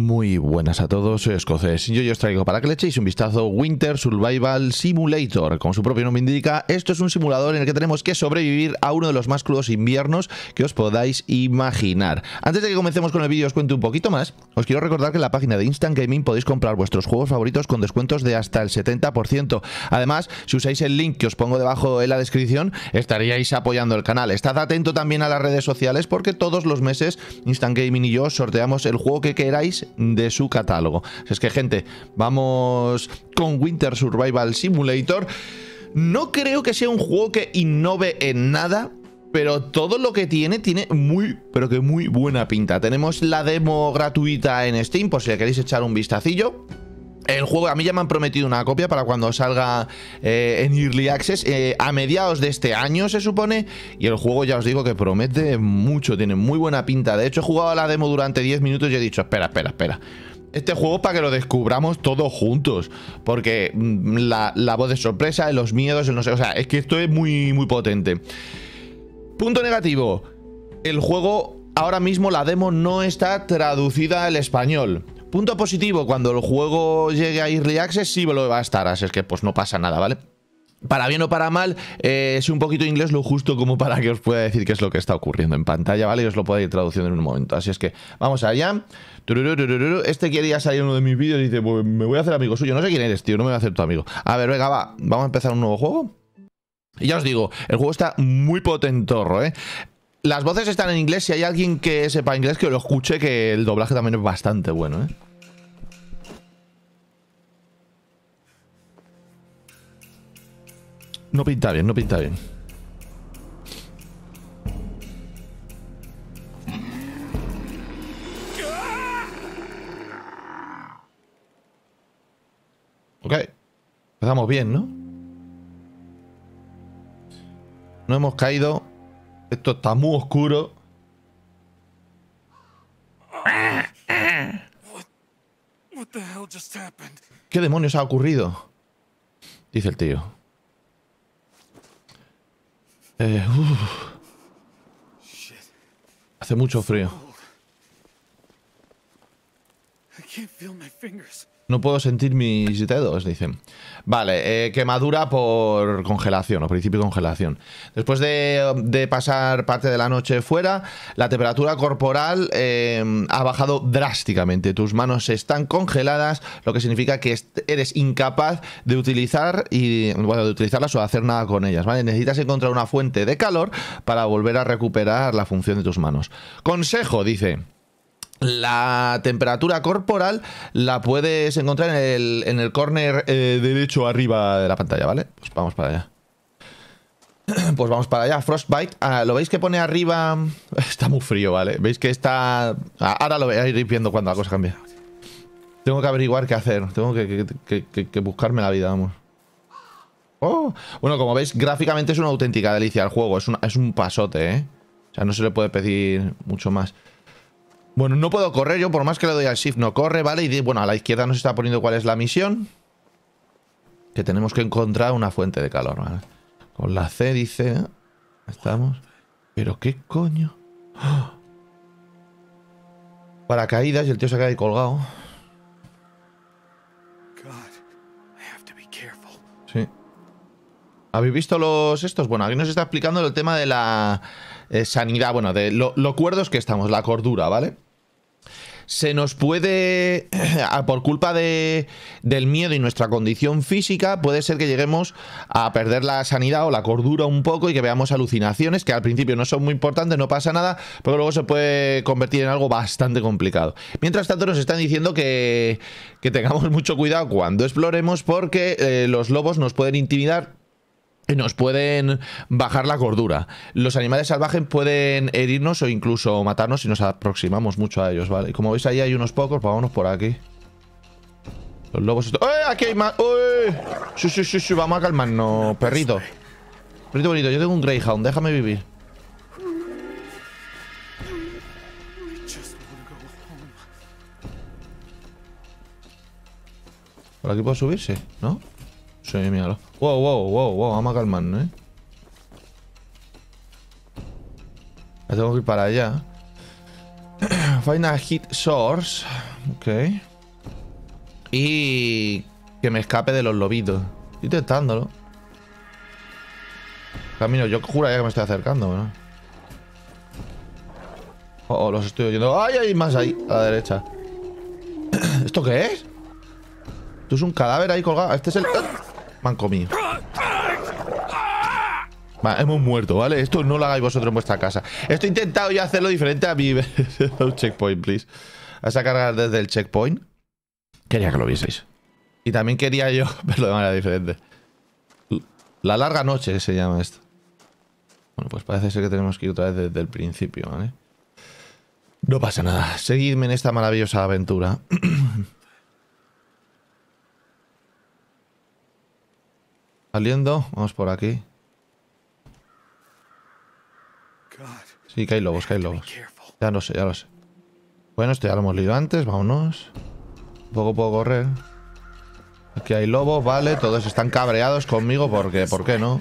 Muy buenas a todos, soy Escocés. Yo, yo os traigo para que le echéis un vistazo Winter Survival Simulator. Como su propio nombre indica, esto es un simulador en el que tenemos que sobrevivir a uno de los más crudos inviernos que os podáis imaginar. Antes de que comencemos con el vídeo os cuento un poquito más. Os quiero recordar que en la página de Instant Gaming podéis comprar vuestros juegos favoritos con descuentos de hasta el 70%. Además, si usáis el link que os pongo debajo en la descripción, estaríais apoyando el canal. Estad atento también a las redes sociales porque todos los meses Instant Gaming y yo sorteamos el juego que queráis de su catálogo. es que, gente, vamos con Winter Survival Simulator. No creo que sea un juego que innove en nada, pero todo lo que tiene tiene muy, pero que muy buena pinta. Tenemos la demo gratuita en Steam por si le queréis echar un vistacillo el juego, a mí ya me han prometido una copia para cuando salga eh, en Early Access eh, a mediados de este año, se supone. Y el juego, ya os digo, que promete mucho, tiene muy buena pinta. De hecho, he jugado a la demo durante 10 minutos y he dicho: espera, espera, espera. Este juego para que lo descubramos todos juntos. Porque mm, la, voz de sorpresa, los miedos, no sé. O sea, es que esto es muy, muy potente. Punto negativo. El juego, ahora mismo la demo no está traducida al español. Punto positivo, cuando el juego llegue a Early Access sí lo va a estar, así es que pues no pasa nada, ¿vale? Para bien o para mal, es eh, un poquito inglés lo justo como para que os pueda decir qué es lo que está ocurriendo en pantalla, ¿vale? Y os lo pueda ir traduciendo en un momento. Así es que vamos allá. Este quería salir uno de mis vídeos y dice, pues, me voy a hacer amigo suyo. No sé quién eres, tío, no me voy a hacer tu amigo. A ver, venga, va, vamos a empezar un nuevo juego. Y ya os digo, el juego está muy potentorro, ¿eh? Las voces están en inglés. Si hay alguien que sepa inglés, que lo escuche, que el doblaje también es bastante bueno, ¿eh? No pinta bien, no pinta bien. Ok. Empezamos bien, ¿no? No hemos caído esto está muy oscuro. ¿Qué demonios ha ocurrido? Dice el tío. Eh, Hace mucho frío. No puedo sentir mis dedos, dicen. Vale, eh, quemadura por congelación o principio de congelación. Después de, pasar parte de la noche fuera, la temperatura corporal eh, ha bajado drásticamente. Tus manos están congeladas, lo que significa que eres incapaz de utilizar y bueno, de utilizarlas o hacer nada con ellas. ¿vale? Necesitas encontrar una fuente de calor para volver a recuperar la función de tus manos. Consejo, dice. La temperatura corporal la puedes encontrar en el, Corner eh, derecho arriba de la pantalla, ¿vale? Pues vamos para allá. Pues vamos para allá, Frostbite. Ah, ¿Lo veis que pone arriba? Está muy frío, ¿vale? ¿Veis que está...? Ah, ahora lo veis a ir viendo cuando la cosa cambia. Tengo que averiguar qué hacer. Tengo que, buscarme la vida, vamos. Oh. Bueno, como veis, gráficamente es una auténtica delicia el juego. Es un, es un pasote, ¿eh? O sea, no se le puede pedir mucho más. Bueno, no puedo correr yo, por más que le doy al shift no corre, ¿vale? Y bueno, a la izquierda nos está poniendo cuál es la misión. Que tenemos que encontrar una fuente de calor, ¿vale? Con la C dice... Estamos... Pero qué coño... para caídas, y el tío se ha caído colgado. Sí. ¿Habéis visto los estos? Bueno, aquí nos está explicando el tema de la eh, sanidad, bueno, de lo, cuerdos que estamos, la cordura, ¿vale? vale se nos puede, por culpa del miedo y nuestra condición física, puede ser que lleguemos a perder la sanidad o la cordura un poco y que veamos alucinaciones que al principio no son muy importantes, no pasa nada, pero luego se puede convertir en algo bastante complicado. Mientras tanto nos están diciendo que, que tengamos mucho cuidado cuando exploremos porque eh, los lobos nos pueden intimidar nos pueden bajar la cordura. Los animales salvajes pueden herirnos o incluso matarnos si nos aproximamos mucho a ellos, ¿vale? Como veis ahí hay unos pocos, pues vámonos por aquí. Los lobos... ¡Eh! Aquí hay más... ¡Uy! ¡Eh! Sí, sí, sí, sí, vamos a calmarnos, perrito. Perrito bonito, yo tengo un Greyhound, déjame vivir. ¿Por aquí puedo subirse? ¿No? Sí, Wow, wow, wow, wow. Vamos a calmarnos, ¿eh? Ya tengo que ir para allá. Find a hit source. Ok. Y que me escape de los lobitos. Estoy intentándolo. Camino, yo ya que me estoy acercando, ¿no? Oh, oh, los estoy oyendo. ¡Ay, hay más ahí! A la derecha. ¿Esto qué es? Esto es un cadáver ahí colgado. Este es el... Me han hemos muerto, ¿vale? Esto no lo hagáis vosotros en vuestra casa. Esto he intentado yo hacerlo diferente a mi checkpoint, please. Vas a cargar desde el checkpoint. Quería que lo vieseis. Y también quería yo verlo de manera diferente. La larga noche se llama esto. Bueno, pues parece ser que tenemos que ir otra vez desde el principio, ¿vale? No pasa nada. Seguidme en esta maravillosa aventura. Saliendo, vamos por aquí. Sí, que hay lobos, que hay lobos. Ya lo sé, ya lo sé. Bueno, esto ya lo hemos leído antes, vámonos. Tampoco poco puedo correr. Aquí hay lobos, vale, todos están cabreados conmigo porque, ¿por qué no?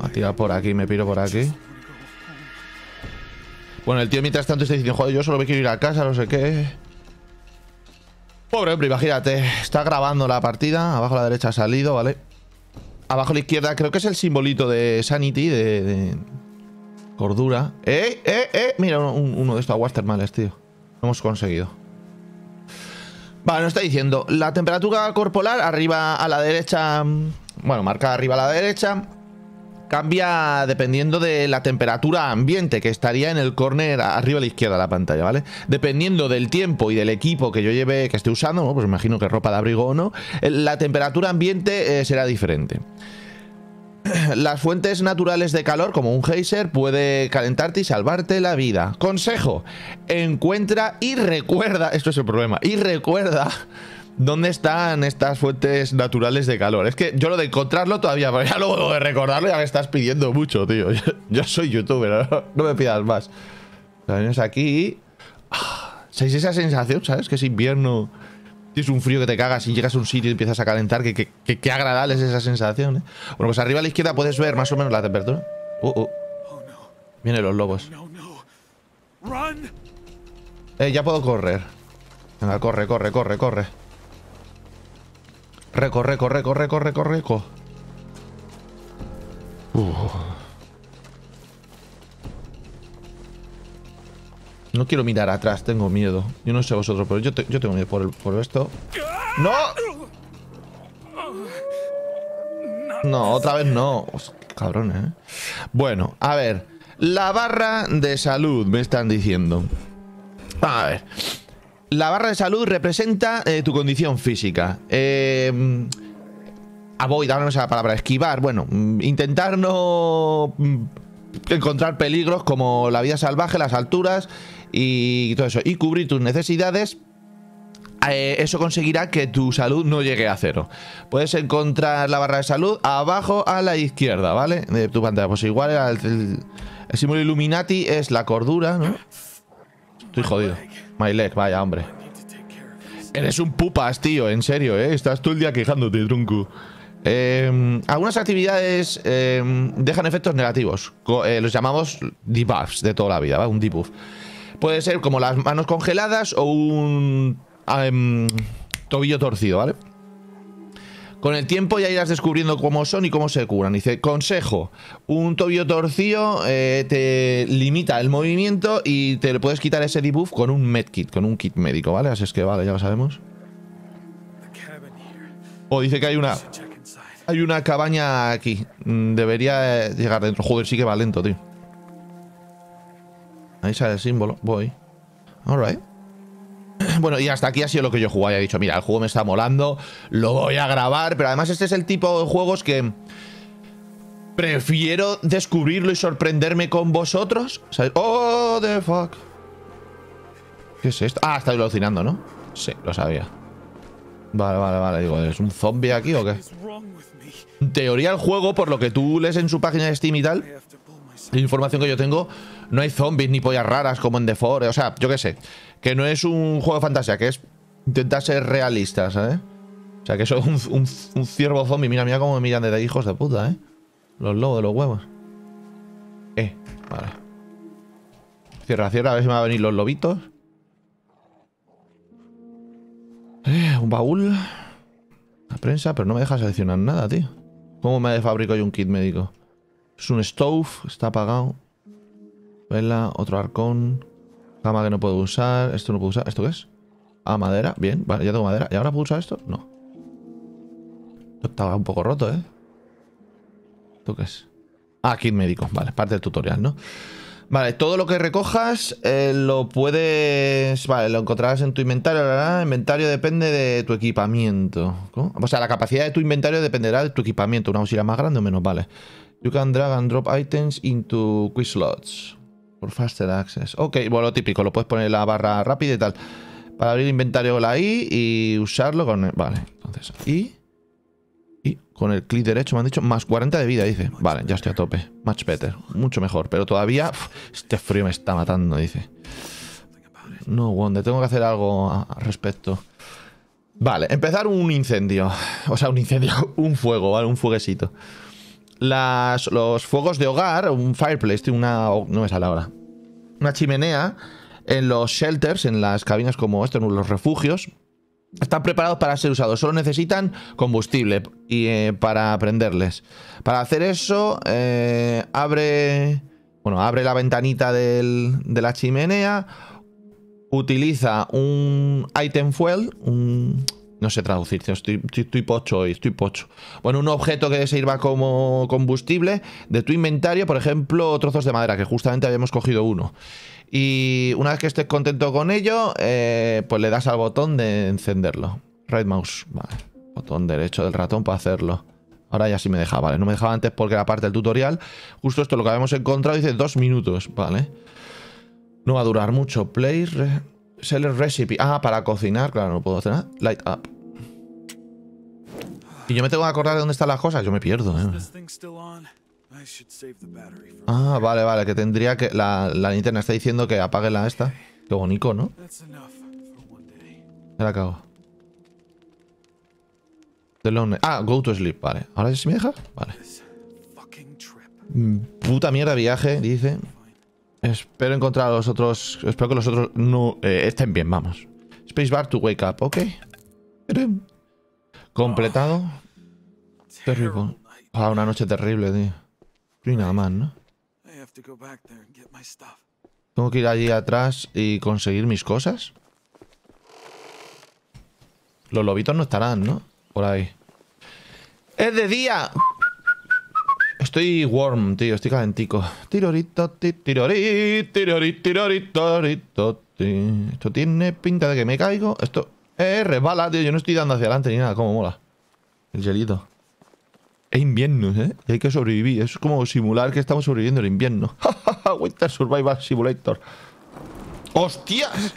A tirar por aquí, me piro por aquí. Bueno, el tío mientras tanto está diciendo, joder, yo solo me quiero ir a casa, no sé qué. Pobre hombre, imagínate, está grabando la partida, abajo a la derecha ha salido, ¿vale? Abajo a la izquierda creo que es el simbolito de Sanity, de... Cordura. ¡Eh, eh, eh! Mira, uno, de estos termales, tío. Lo hemos conseguido. Vale, nos está diciendo, la temperatura corporal arriba a la derecha... Mm, bueno, marca arriba a la derecha, cambia dependiendo de la temperatura ambiente, que estaría en el corner arriba a la izquierda de la pantalla, ¿vale? Dependiendo del tiempo y del equipo que yo lleve, que esté usando, pues imagino que ropa de abrigo o no, la temperatura ambiente eh, será diferente. Las fuentes naturales de calor, como un geyser, puede calentarte y salvarte la vida. Consejo, encuentra y recuerda, esto es el problema, y recuerda dónde están estas fuentes naturales de calor. Es que yo lo de encontrarlo todavía, pero ya luego de recordarlo ya me estás pidiendo mucho, tío. Yo, soy youtuber, ¿no? me pidas más. Venimos aquí. Ah, ¿Sabéis esa sensación, sabes? Que es invierno, tienes un frío que te cagas y llegas a un sitio y empiezas a calentar. Qué que, agradable es esa sensación, ¿eh? Bueno, pues arriba a la izquierda puedes ver más o menos la temperatura. Uh, uh. Vienen los lobos. Eh, ya puedo correr. Venga, corre, corre, corre, corre. Recorre, corre, corre, corre, corre, uh. No quiero mirar atrás, tengo miedo. Yo no sé vosotros, pero yo, tengo miedo por, por esto. ¡No! No, otra vez no. qué cabrón, ¿eh? Bueno, a ver. La barra de salud, me están diciendo. A ver la barra de salud representa eh, tu condición física. Eh, mm, voy, ahora esa palabra, esquivar, bueno, mm, intentar no mm, encontrar peligros como la vida salvaje, las alturas y todo eso. Y cubrir tus necesidades eh, eso conseguirá que tu salud no llegue a cero. Puedes encontrar la barra de salud abajo a la izquierda, ¿vale? De tu pantalla. Pues igual el símbolo Illuminati es la cordura, ¿no? Estoy jodido. My leg, vaya, hombre. Eres un pupas, tío, en serio, ¿eh? Estás todo el día quejándote, tronco. Em, algunas actividades em, dejan efectos negativos. Eh, los llamamos debuffs de toda la vida, ¿vale? Un debuff. Puede ser como las manos congeladas o un em, tobillo torcido, ¿vale? Con el tiempo ya irás descubriendo cómo son y cómo se curan. Dice, consejo, un tobillo torcido eh, te limita el movimiento y te puedes quitar ese debuff con un medkit, con un kit médico, ¿vale? Así es que vale, ya lo sabemos. O oh, dice que hay una... Hay una cabaña aquí. Mm, debería eh, llegar dentro. Joder, sí que va lento, tío. Ahí sale el símbolo. Voy. Alright. Bueno, y hasta aquí ha sido lo que yo jugaba. Ya he dicho, mira, el juego me está molando, lo voy a grabar, pero además este es el tipo de juegos que prefiero descubrirlo y sorprenderme con vosotros. ¡Oh, the fuck! ¿Qué es esto? Ah, está alucinando, ¿no? Sí, lo sabía. Vale, vale, vale. Digo, ¿es un zombie aquí o qué? En teoría, el juego, por lo que tú lees en su página de Steam y tal, la información que yo tengo, no hay zombies ni pollas raras como en The Forest. O sea, yo qué sé. Que no es un juego de fantasía, que es intentar ser realistas, ¿sabes? O sea, que eso un, un, ciervo zombie. Mira, mira cómo me miran de ahí, hijos de puta, ¿eh? Los lobos de los huevos. Eh, vale. Cierra, cierra, a ver si me van a venir los lobitos. Eh, un baúl. La prensa, pero no me deja seleccionar nada, tío. ¿Cómo me fabrico yo un kit médico? Es un stove, está apagado. Vela, otro arcón. Cama que no puedo usar. Esto no puedo usar. ¿Esto qué es? Ah, madera. Bien, vale, ya tengo madera. ¿Y ahora puedo usar esto? No. estaba un poco roto, ¿eh? ¿Esto qué es? Ah, kit médico. Vale, parte del tutorial, ¿no? Vale, todo lo que recojas eh, lo puedes... Vale, lo encontrarás en tu inventario, Inventario depende de tu equipamiento. O sea, la capacidad de tu inventario dependerá de tu equipamiento. Una mochila más grande o menos, vale. You can drag and drop items into quiz slots for faster access. Ok, bueno, lo típico, lo puedes poner en la barra rápida y tal. Para abrir inventario la I y usarlo con... vale, entonces... Y... Y con el clic derecho me han dicho más 40 de vida, dice. Vale, ya estoy a tope. Much better. Mucho mejor. Pero todavía... Este frío me está matando, dice. No wonder. Tengo que hacer algo al respecto. Vale, empezar un incendio. O sea, un incendio. Un fuego, ¿vale? Un fueguecito las, los fuegos de hogar, un fireplace, una. Oh, no a la hora Una chimenea en los shelters, en las cabinas como esto, en los refugios. Están preparados para ser usados, solo necesitan combustible y, eh, para prenderles. Para hacer eso, eh, abre. Bueno, abre la ventanita de la chimenea. Utiliza un item fuel, un, no sé traducir, estoy, estoy, pocho hoy, estoy pocho. Bueno, un objeto que sirva como combustible de tu inventario, por ejemplo, trozos de madera, que justamente habíamos cogido uno. Y una vez que estés contento con ello, eh, pues le das al botón de encenderlo. Red mouse, vale. Botón derecho del ratón para hacerlo. Ahora ya sí me deja, vale. No me dejaba antes porque era parte del tutorial. Justo esto lo que habíamos encontrado dice dos minutos, vale. No va a durar mucho. Play... Seller recipe. Ah, para cocinar, claro, no puedo hacer nada. Light up. Y yo me tengo que acordar de dónde están las cosas. Yo me pierdo, eh. Ah, vale, vale, que tendría que... La, linterna está diciendo que apague la esta. Qué bonito, ¿no? Ya la cago. Ah, go to sleep, vale. ¿Ahora sí me deja? Vale. Mm, puta mierda viaje, dice. Espero encontrar a los otros. Espero que los otros no eh, estén bien, vamos. Spacebar to wake up, ok. Completado. terrible. Ah, una noche terrible, tío. Y nada más, ¿no? Tengo que ir allí atrás y conseguir mis cosas. Los lobitos no estarán, ¿no? Por ahí. ¡Es de día! Estoy warm, tío, estoy calentico. Tirorito, tirorito, tirorito, Esto tiene pinta de que me caigo. Esto eh, resbala, tío. Yo no estoy dando hacia adelante ni nada. Cómo mola. El gelito. Es invierno, ¿eh? Y hay que sobrevivir. Es como simular que estamos sobreviviendo el invierno. Winter Survival Simulator. ¡Hostias!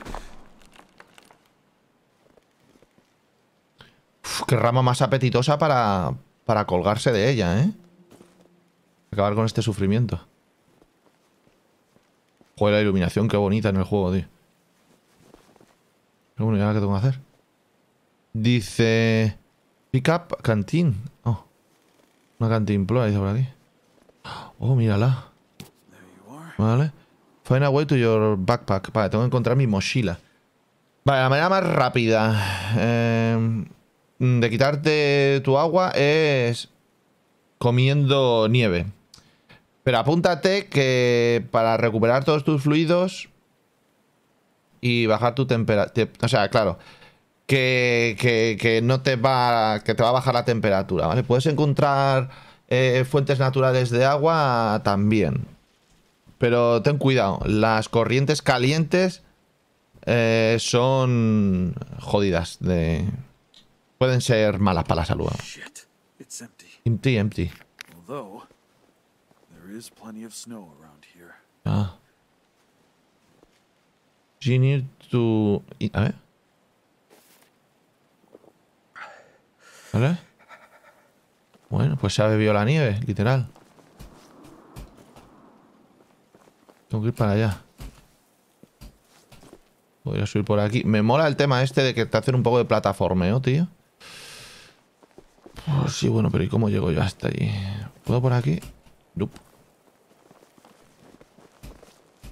qué rama más apetitosa para, para colgarse de ella, ¿eh? Acabar con este sufrimiento. Joder, la iluminación, qué bonita en el juego, tío. bueno, que tengo que hacer? Dice... Pick up canteen. Oh. Una cantinplora, dice por aquí. Oh, mírala. Vale. Find a way to your backpack. Vale, tengo que encontrar mi mochila. Vale, la manera más rápida eh, de quitarte tu agua es comiendo nieve. Pero apúntate que para recuperar todos tus fluidos y bajar tu temperatura... O sea, claro, que, que, no te va... que te va a bajar la temperatura, ¿vale? Puedes encontrar eh, fuentes naturales de agua también. Pero ten cuidado, las corrientes calientes eh, son jodidas de... Pueden ser malas para la salud. Empty, empty. Ah. A ver. ¿Vale? Bueno, pues se ha bebido la nieve, literal. Tengo que ir para allá. Voy a subir por aquí. Me mola el tema este de que te hacen un poco de plataformeo, tío. Pues sí, bueno, pero ¿y cómo llego yo hasta allí? ¿Puedo por aquí? Nope.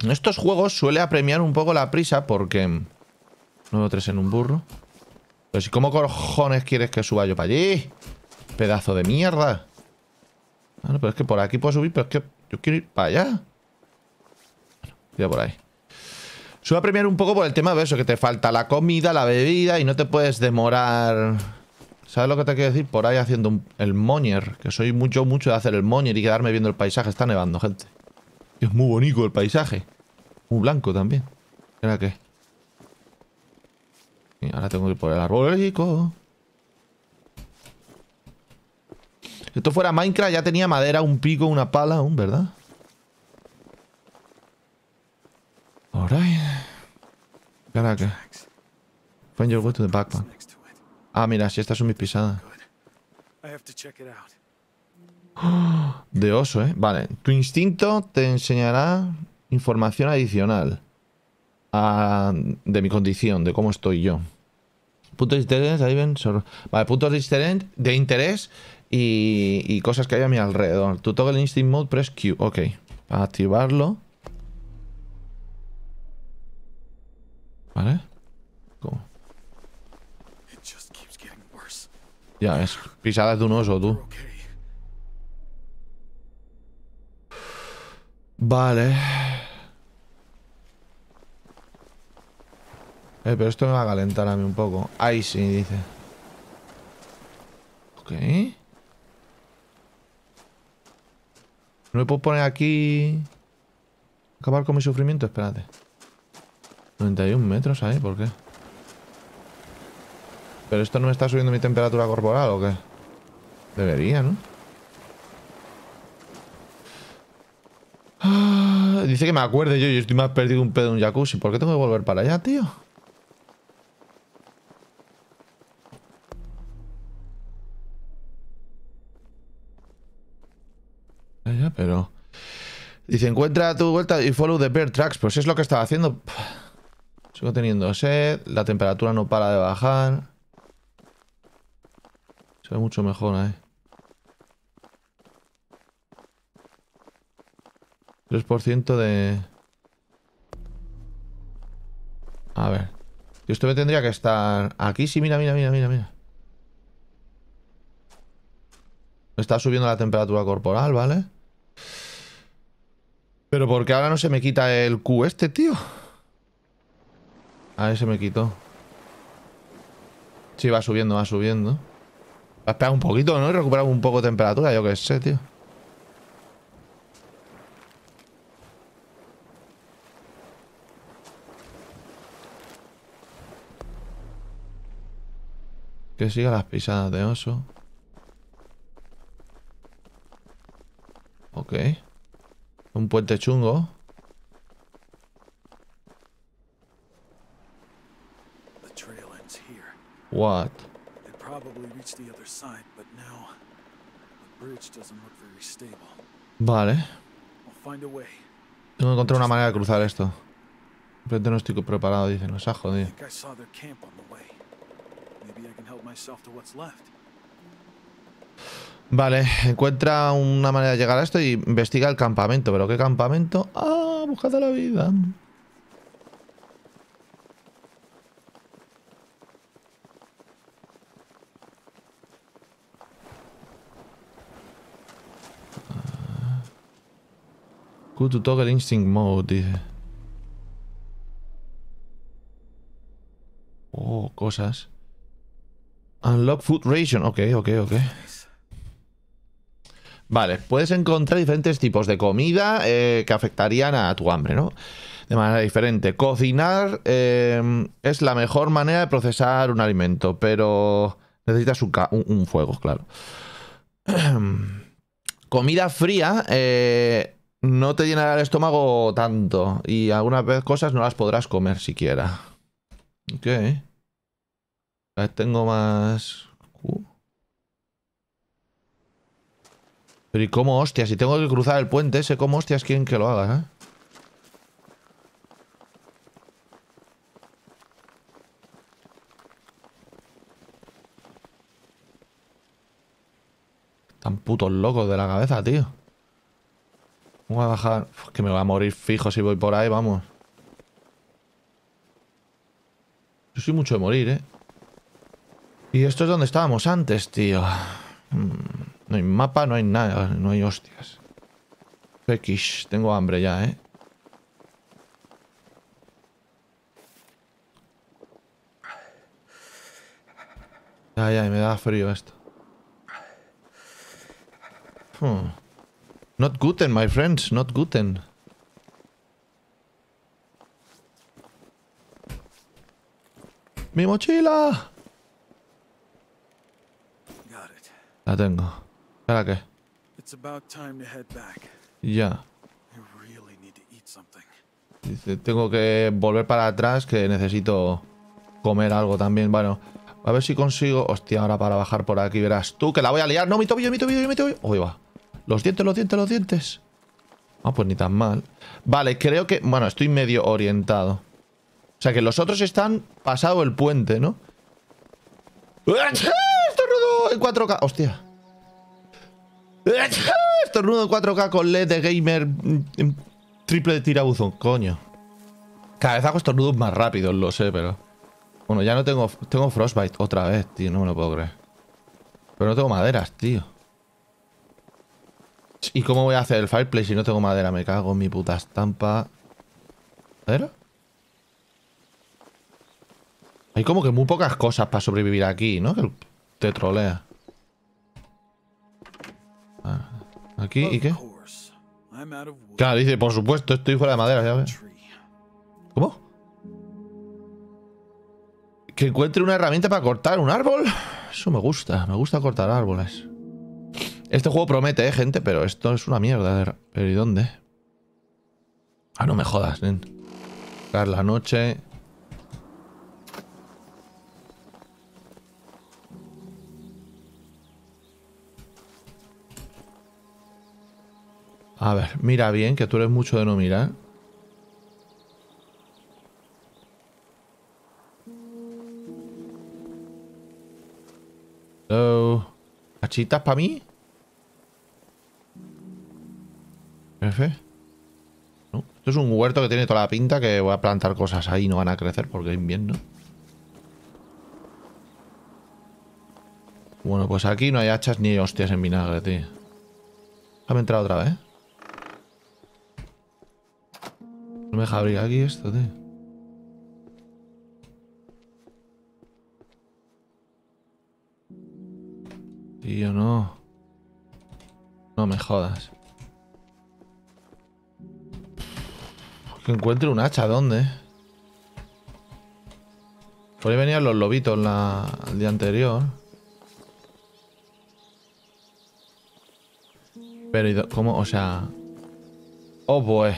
En estos juegos suele apremiar un poco la prisa porque... 9-3 en un burro. Pero si, ¿cómo cojones quieres que suba yo para allí? Pedazo de mierda. Bueno, pero es que por aquí puedo subir, pero es que yo quiero ir para allá. Bueno, por ahí. Suele apremiar un poco por el tema de eso, que te falta la comida, la bebida y no te puedes demorar... ¿Sabes lo que te quiero decir? Por ahí haciendo el moñer, que soy mucho, mucho de hacer el moñer y quedarme viendo el paisaje. Está nevando, gente. Es muy bonito el paisaje. Muy blanco también. ¿Era qué? Y ahora tengo que poner el arbolico. Si esto fuera Minecraft, ya tenía madera, un pico, una pala aún, ¿verdad? Alright. Caraca. Find your way to the backpack. Ah, mira, si estas son mis pisadas. De oso, ¿eh? Vale. Tu instinto te enseñará información adicional de mi condición, de cómo estoy yo. Puntos de interés, ahí ven. Vale, puntos de interés, de interés y, cosas que hay a mi alrededor. Tu el instinct mode, press Q. Ok. Para activarlo. ¿Vale? ¿Cómo? Ya es pisadas de un oso, tú. Vale. Eh, pero esto me va a calentar a mí un poco. Ahí sí, dice. Ok. No me puedo poner aquí... Acabar con mi sufrimiento, espérate. 91 metros ahí, ¿por qué? ¿Pero esto no me está subiendo mi temperatura corporal o qué? Debería, ¿no? dice que me acuerde yo. y estoy más perdido un pedo de un jacuzzi. ¿Por qué tengo que volver para allá, tío? Ya, pero... Dice, encuentra tu vuelta y follow the bear tracks. Pues es lo que estaba haciendo. Sigo teniendo sed. La temperatura no para de bajar. Se ve mucho mejor ¿eh? 3% de... A ver. y esto me tendría que estar... Aquí sí, mira, mira, mira, mira, mira. Está subiendo la temperatura corporal, ¿vale? Pero porque ahora no se me quita el Q este, tío. A ver, se me quitó. Sí, va subiendo, va subiendo. Va a esperar un poquito, ¿no? Y recuperar un poco de temperatura, yo qué sé, tío. Que siga las pisadas de oso. Ok. Un puente chungo. What? They probably reached the other side, but now the bridge doesn't look very stable. Vale. We'll find a way. Tengo que encontrar una manera de cruzar esto. Pero no estoy preparado, dice. Nos ha jodido. I think I saw their camp on the way. Vale, encuentra una manera de llegar a esto y investiga el campamento. ¿Pero qué campamento? ¡Ah! Buscad la vida. Good ah. to toggle instinct mode, Oh, cosas. Unlock Food Ration. Ok, ok, ok. Vale, puedes encontrar diferentes tipos de comida eh, que afectarían a tu hambre, ¿no? De manera diferente. Cocinar eh, es la mejor manera de procesar un alimento, pero necesitas un, fuego, claro. comida fría eh, no te llenará el estómago tanto y algunas cosas no las podrás comer siquiera. Ok tengo más... Pero ¿y cómo hostias? Si tengo que cruzar el puente, sé cómo hostias quieren que lo haga, ¿eh? Están putos locos de la cabeza, tío. Voy a bajar... que me va a morir fijo si voy por ahí, vamos. Yo soy mucho de morir, ¿eh? Y esto es donde estábamos antes, tío. Mm, no hay mapa, no hay nada, no hay hostias. Pekish, tengo hambre ya, ¿eh? Ay, ay, me da frío esto. Hmm. Not guten, my friends, not guten. ¡Mi mochila! tengo. ¿Para qué? Ya. tengo que volver para atrás que necesito comer algo también. Bueno, a ver si consigo... Hostia, ahora para bajar por aquí verás tú que la voy a liar. No, mi tobillo, mi tobillo, mi tobillo. Uy, va. Los dientes, los dientes, los dientes. Ah, pues ni tan mal. Vale, creo que... Bueno, estoy medio orientado. O sea que los otros están pasado el puente, ¿no? en 4K. Hostia. Estornudo en 4K con LED de gamer mm, mm, triple de tirabuzón. Coño. Cada vez hago estornudos más rápidos, lo sé, pero... Bueno, ya no tengo... Tengo frostbite otra vez, tío. No me lo puedo creer. Pero no tengo maderas, tío. ¿Y cómo voy a hacer el fireplace si no tengo madera? Me cago en mi puta estampa. ¿Madera? Hay como que muy pocas cosas para sobrevivir aquí, ¿no? te trolea. Ah, aquí, ¿y qué? Claro, dice, por supuesto, estoy fuera de madera, ya ¿Cómo? Que encuentre una herramienta para cortar un árbol. Eso me gusta, me gusta cortar árboles. Este juego promete, ¿eh, gente, pero esto es una mierda. ¿Pero y dónde? Ah, no me jodas, ¿eh? la noche, A ver, mira bien, que tú eres mucho de no mirar. Hello. ¿Hachitas para mí? Jefe. Esto es un huerto que tiene toda la pinta que voy a plantar cosas ahí y no van a crecer porque es invierno. Bueno, pues aquí no hay hachas ni hostias en vinagre, tío. Déjame entrar otra vez. No me deja abrir aquí esto, tío. Tío, no. No me jodas. Que encuentre un hacha, ¿dónde? Por ahí venían los lobitos la, el día anterior. Pero, ¿cómo? O sea... Oh, pues...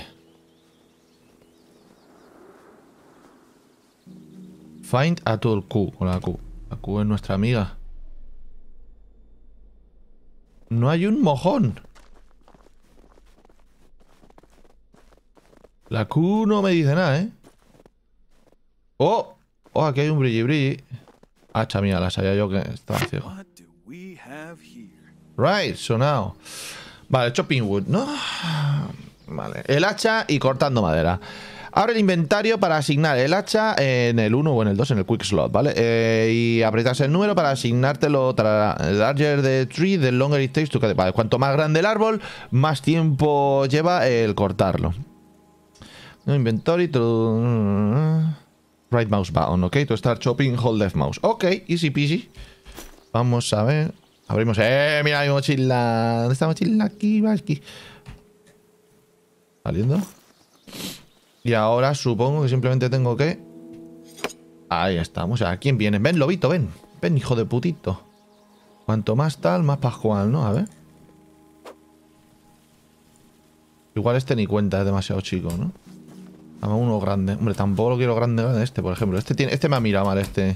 Find a tool Q, con la Q. La Q es nuestra amiga. No hay un mojón. La Q no me dice nada, ¿eh? ¡Oh! ¡Oh, aquí hay un brilli brilli! Hacha mía, la sabía yo que estaba ciego. Right, sonado. Vale, chopping wood, ¿no? Vale, el hacha y cortando madera. Abre el inventario para asignar el hacha en el 1 o en el 2, en el quick slot, ¿vale? Eh, y apretas el número para asignártelo. Larger the tree, the longer it takes to cut. Vale, cuanto más grande el árbol, más tiempo lleva el cortarlo. Inventory, right mouse button, ok. To start chopping, hold left mouse. Ok, easy peasy. Vamos a ver. Abrimos. ¡Eh! Mira mi mochila. ¿Dónde está la mochila? Aquí, va, aquí. ¿Saliendo? Y ahora supongo que simplemente tengo que... Ahí estamos. ¿A quién viene? Ven, lobito, ven. Ven, hijo de putito. Cuanto más tal, más pascual, ¿no? A ver. Igual este ni cuenta, es demasiado chico, ¿no? Dame uno grande. Hombre, tampoco lo quiero grande, este, por ejemplo. Este, tiene, este me ha mirado mal, este...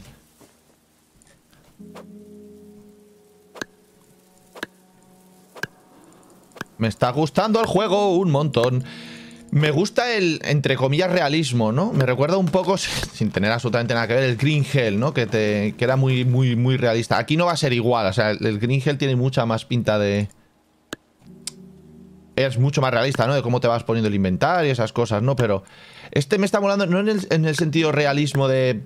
Me está gustando el juego un montón. Me gusta el, entre comillas, realismo, ¿no? Me recuerda un poco, sin tener absolutamente nada que ver, el Green Hell, ¿no? Que, te, queda era muy, muy, muy realista. Aquí no va a ser igual, o sea, el, Green Hell tiene mucha más pinta de... Es mucho más realista, ¿no? De cómo te vas poniendo el inventario y esas cosas, ¿no? Pero este me está molando, no en el sentido realismo de...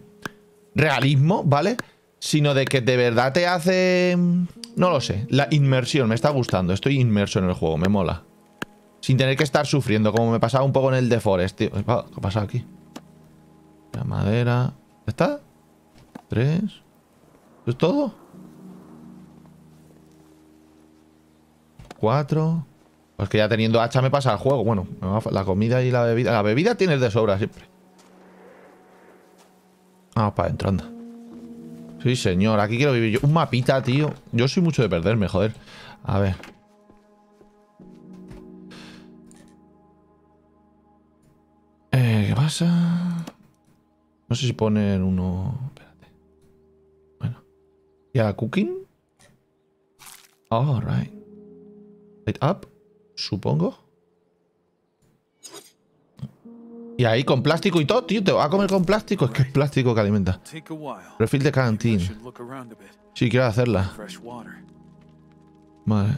Realismo, ¿vale? Sino de que de verdad te hace... No lo sé, la inmersión, me está gustando, estoy inmerso en el juego, me mola. Sin tener que estar sufriendo, como me pasaba un poco en el de Forest, tío. Ah, ¿Qué ha pasado aquí? La madera... ¿Está? Tres... ¿Esto es todo? Cuatro... Pues que ya teniendo hacha me pasa el juego. Bueno, la comida y la bebida... La bebida tienes de sobra siempre. Vamos para adentro, anda. Sí, señor. Aquí quiero vivir yo. Un mapita, tío. Yo soy mucho de perderme, joder. A ver... No sé si poner uno... Espérate. Bueno. Ya, cooking. Alright. Light up, supongo. Y ahí con plástico y todo, tío. Te va a comer con plástico. Es que es plástico que alimenta. Refil de canteen. Si, quiero hacerla. Vale.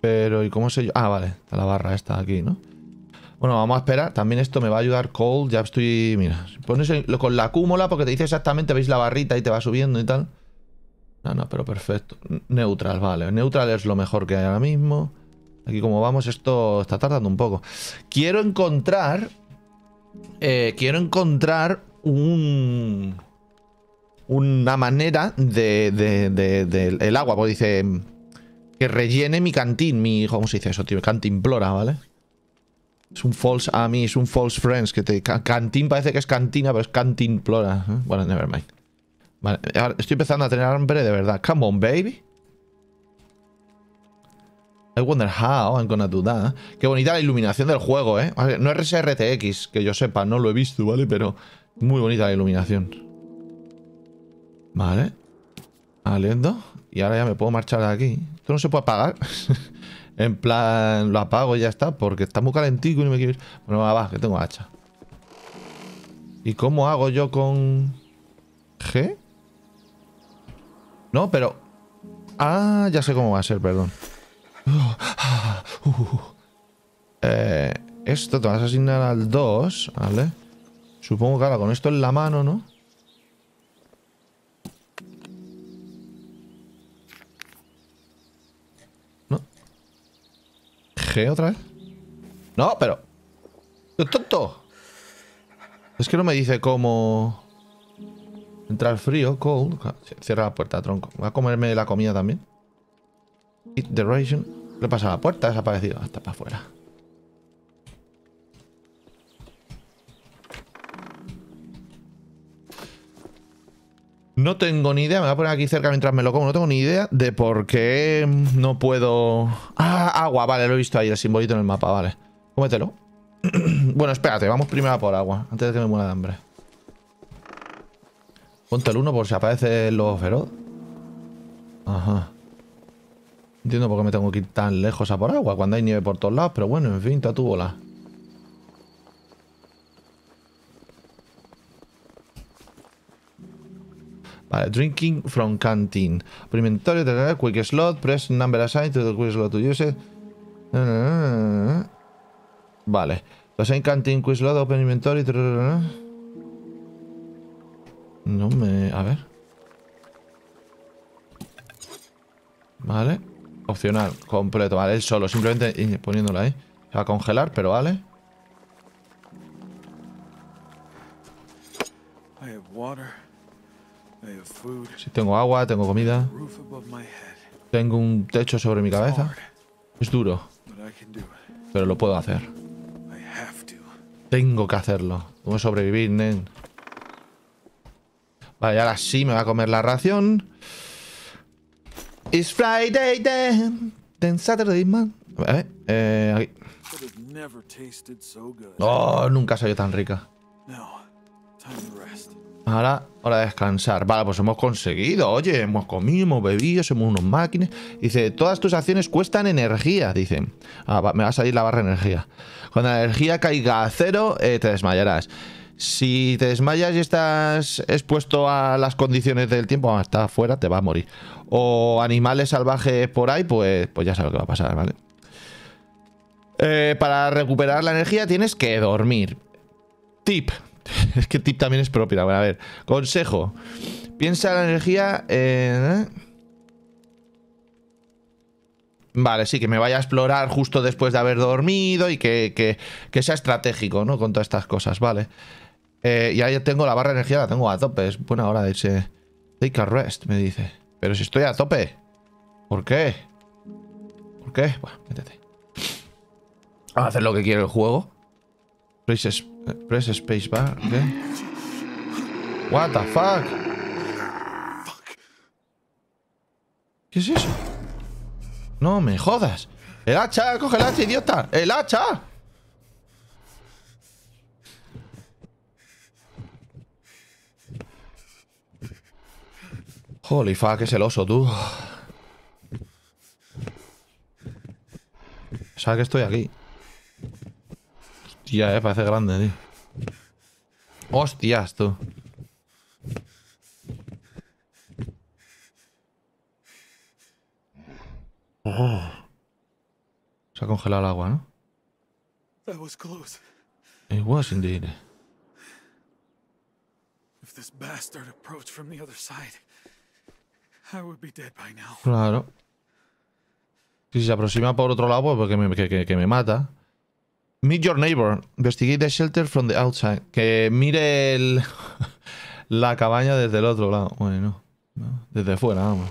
Pero, ¿y cómo sé yo? Ah, vale. Está la barra esta aquí, ¿no? Bueno, vamos a esperar. También esto me va a ayudar Cold. Ya estoy... Mira, pones con la cúmula porque te dice exactamente, veis la barrita y te va subiendo y tal. No, no, pero perfecto. Neutral, vale. Neutral es lo mejor que hay ahora mismo. Aquí como vamos, esto está tardando un poco. Quiero encontrar... Eh, quiero encontrar un... Una manera de, el agua, pues dice... Que rellene mi cantín, mi... ¿Cómo se dice eso, tío? plora, ¿vale? Es un false ami, es un false friends. Que te, cantín parece que es cantina, pero es cantin plora. ¿Eh? Bueno, never mind. Vale, estoy empezando a tener hambre de verdad. Come on, baby. I wonder how I'm gonna do that. ¿eh? Qué bonita la iluminación del juego, ¿eh? No es RTX, que yo sepa, no lo he visto, ¿vale? Pero muy bonita la iluminación. Vale. Aliendo. Y ahora ya me puedo marchar de aquí. ¿Esto no se puede apagar? En plan, lo apago y ya está, porque está muy calentico y no me quiero ir. Bueno, va, va, que tengo hacha. ¿Y cómo hago yo con... ¿G? No, pero... Ah, ya sé cómo va a ser, perdón. Eh, esto te vas a asignar al 2, ¿vale? Supongo que ahora con esto en la mano, ¿no? otra vez? No, pero... tonto! Es que no me dice cómo... Entrar frío, cold... Ah, cierra la puerta, tronco. Voy a comerme la comida también. Eat the Le pasa la puerta, desaparecido. Hasta para afuera. No tengo ni idea, me voy a poner aquí cerca mientras me lo como, no tengo ni idea de por qué no puedo... Ah, agua, vale, lo he visto ahí, el simbolito en el mapa, vale. Cómetelo. bueno, espérate, vamos primero a por agua, antes de que me muera de hambre. Ponte el 1 por si aparecen los feroz. Ajá. Entiendo por qué me tengo que ir tan lejos a por agua cuando hay nieve por todos lados, pero bueno, en fin, está Vale, drinking from canteen. Open inventory quick slot, press number assigned to the quick slot to use it. Vale. Los en canteen, quick slot, open inventory. No me... A ver. Vale. Opcional, completo. Vale, él solo. Simplemente poniéndolo ahí. Se va a congelar, pero vale. I have tengo agua, tengo comida. Tengo un techo sobre mi cabeza. Es duro. Pero lo puedo hacer. Tengo que hacerlo. Tengo que sobrevivir, nen. Vale, ahora sí me va a comer la ración. It's Friday then. Then Saturday, man. A ver, eh, aquí. Oh, nunca salió tan rica. Ahora, hora de descansar. Vale, pues hemos conseguido. Oye, hemos comido, hemos bebido, somos unos máquinas. Dice, todas tus acciones cuestan energía, dicen. Ah, me va a salir la barra de energía. Cuando la energía caiga a cero, eh, te desmayarás. Si te desmayas y estás expuesto a las condiciones del tiempo, hasta afuera, te va a morir. O animales salvajes por ahí, pues, pues ya sabes lo que va a pasar, ¿vale? Eh, para recuperar la energía tienes que dormir. Tip, es que tip también es propia. Bueno, a ver. Consejo. Piensa la energía en... ¿eh? Vale, sí, que me vaya a explorar justo después de haber dormido y que, que, sea estratégico, ¿no? Con todas estas cosas, vale. Eh, y ahí tengo la barra de energía, la tengo a tope. Es buena hora de ese. Take a rest, me dice. Pero si estoy a tope. ¿Por qué? ¿Por qué? Bueno, métete. a hacer lo que quiere el juego. Press space bar. ¿Qué? What the fuck? ¿Qué es eso? No me jodas. El hacha, coge el hacha, idiota. El hacha. Holy fuck, es el oso, tú. ¿Sabes que estoy aquí. Hostia, eh, parece grande, tío. Hostias, tú. Oh. Se ha congelado el agua, ¿no? That was close. It was indeed. If this bastard approached from the other side, I would be dead by now. Claro. Si se aproxima por otro lado, porque pues me, que, que, que me mata. Meet Your Neighbor, Investigate the Shelter from the Outside. Que mire el, la cabaña desde el otro lado. Bueno, desde fuera, vamos.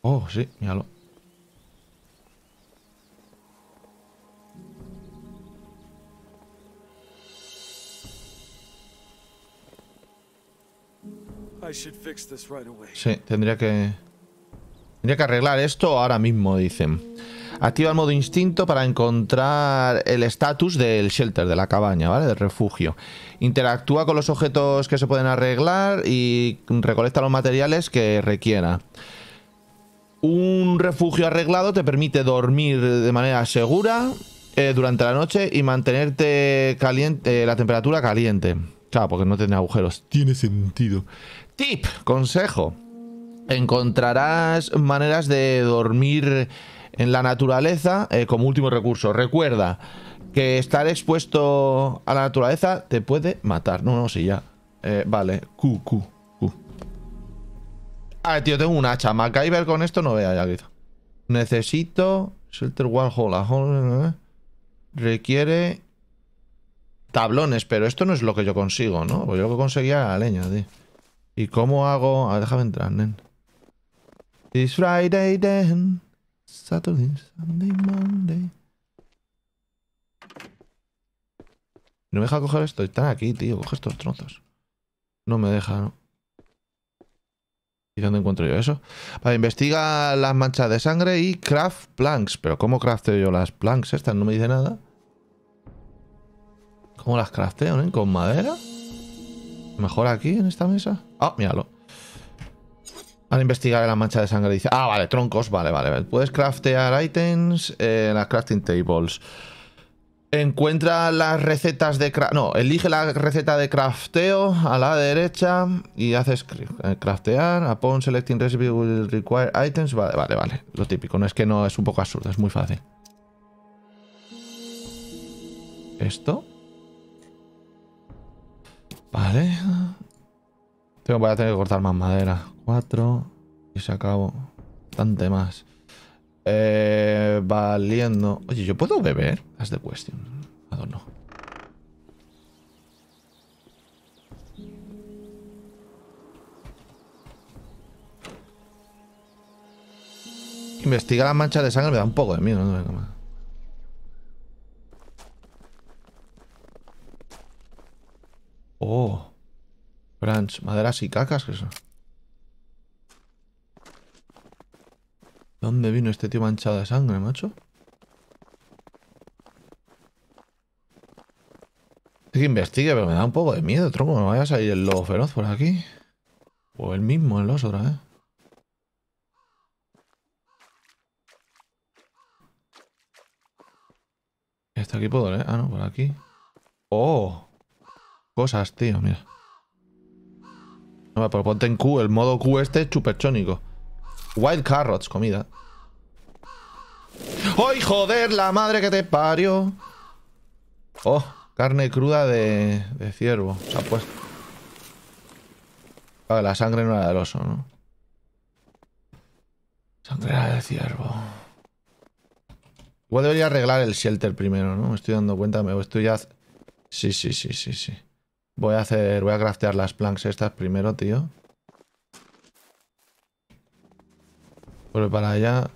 Oh, sí, míralo. Sí, tendría que... Tendría que arreglar esto ahora mismo, dicen. Activa el modo instinto para encontrar el estatus del shelter, de la cabaña, ¿vale? Del refugio. Interactúa con los objetos que se pueden arreglar y recolecta los materiales que requiera. Un refugio arreglado te permite dormir de manera segura eh, durante la noche y mantenerte caliente, eh, la temperatura caliente. Claro, porque no tiene agujeros. Tiene sentido. Tip, consejo encontrarás maneras de dormir en la naturaleza eh, como último recurso. Recuerda que estar expuesto a la naturaleza te puede matar. No, no, sí, ya. Eh, vale, Q, Q, Q. Ah, tío, tengo un hacha. MacGyver con esto no vea ya, Necesito... Shelter One Hole. Eh. Requiere... Tablones, pero esto no es lo que yo consigo, ¿no? Pues yo lo que conseguía era la leña, tío. ¿Y cómo hago...? A ver, déjame entrar, nen. It's Friday then. Saturday, Sunday, Monday. No me deja coger esto. Están aquí, tío. Coge estos trozos. No me deja, ¿no? ¿Y dónde encuentro yo eso? Vale, investiga las manchas de sangre y craft planks. Pero ¿cómo crafteo yo las planks estas? No me dice nada. ¿Cómo las crafteo, eh? ¿Con madera? Mejor aquí, en esta mesa. Ah, míralo. Al investigar la mancha de sangre dice... Ah, vale, troncos, vale, vale. Puedes craftear items en las crafting tables. Encuentra las recetas de... No, elige la receta de crafteo a la derecha y haces eh, craftear. Upon selecting recipe will require items. Vale, vale, vale. Lo típico. No es que no, es un poco absurdo. Es muy fácil. ¿Esto? Vale voy a tener que cortar más madera. Cuatro. Y se acabó. Bastante más. Eh, valiendo. Oye, ¿yo puedo beber? That's de cuestión. I don't Investigar la mancha de sangre me da un poco de miedo. No Oh. Branch, maderas y cacas, ¿qué eso? ¿Dónde vino este tío manchado de sangre, macho? Sí que investigue, pero me da un poco de miedo, tronco. No vayas a salir el lobo feroz por aquí. O el mismo, el oso otra vez. Hasta aquí puedo, ¿eh? Ah, no, por aquí. ¡Oh! Cosas, tío, mira. No, pero pues ponte en Q, el modo Q este es Wild carrots, comida. ¡Ay, joder, la madre que te parió! Oh, carne cruda de, ciervo. Se ha puesto. Ah, la sangre no era del oso, ¿no? Sangre de ciervo. Igual debería arreglar el shelter primero, ¿no? Me estoy dando cuenta, me estoy ya... Sí, sí, sí, sí, sí. Voy a hacer, voy a craftear las planks estas primero, tío. Vuelve para allá...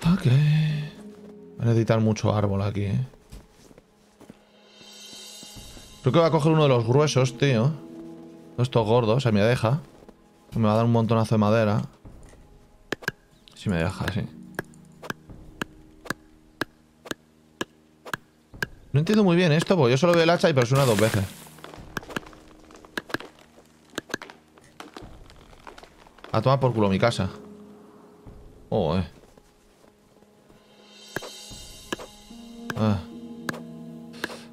¿Para a necesitar mucho árbol aquí, eh. Creo que voy a coger uno de los gruesos, tío. Estos gordos, sea, me deja. Me va a dar un montonazo de madera. Si me deja, sí. No entiendo muy bien esto, porque yo solo veo el hacha y persona dos veces. A tomar por culo mi casa. Oh,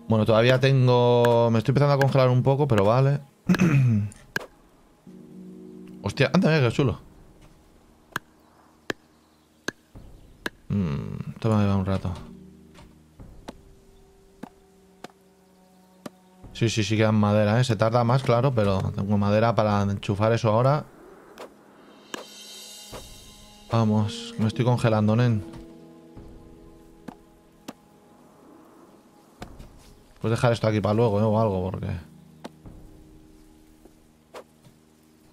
Bueno, todavía tengo... Me estoy empezando a congelar un poco, pero vale. Hostia, anda, mira, qué chulo. Mmm, toma un rato. Sí, sí, sí quedan madera, ¿eh? Se tarda más, claro, pero tengo madera para enchufar eso ahora. Vamos, me estoy congelando, nen. Pues dejar esto aquí para luego, ¿eh? O algo, porque...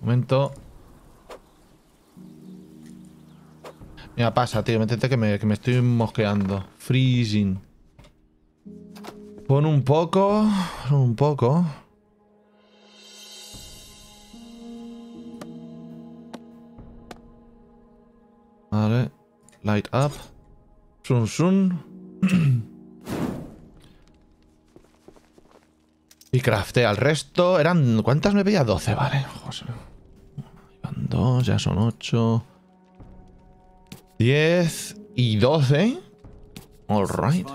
Momento. Mira, pasa, tío. Métete que me, que me estoy mosqueando. Freezing. Pon un poco, un poco. Vale. Light up. Sun sun. y crafté al resto. Eran. ¿Cuántas me veía? 12, vale. Joder. Van dos, ya son 8. 10 y 12. right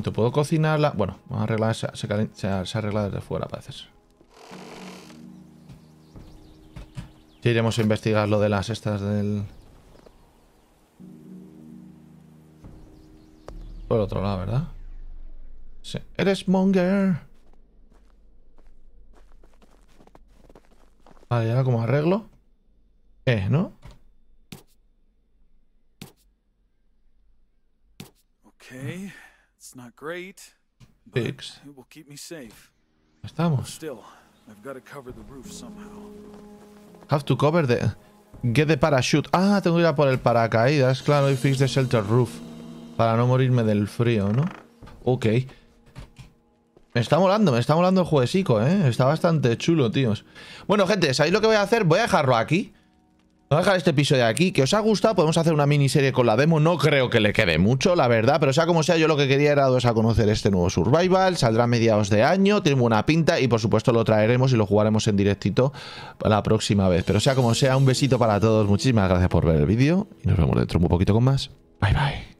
Te puedo cocinarla. Bueno, vamos a arreglar. Se, se, se, arregla desde fuera, parece ser. iremos a investigar lo de las estas del... Por otro lado, ¿verdad? Sí. ¡Eres Monger! Vale, ya como arreglo? Eh, no? Okay. Estamos. Have to cover the get the parachute. Ah, tengo que ir a por el paracaídas, claro, y fix the shelter roof para no morirme del frío, ¿no? Ok. Me está molando, me está molando el jueguecito, ¿eh? Está bastante chulo, tíos. Bueno, gente, ¿sabéis lo que voy a hacer? Voy a dejarlo aquí. Vamos a dejar este episodio aquí, que os ha gustado, podemos hacer una miniserie con la demo, no creo que le quede mucho, la verdad, pero sea como sea, yo lo que quería era daros a conocer este nuevo Survival, saldrá a mediados de año, tiene buena pinta y por supuesto lo traeremos y lo jugaremos en directito la próxima vez, pero sea como sea, un besito para todos, muchísimas gracias por ver el vídeo y nos vemos dentro un poquito con más, bye bye.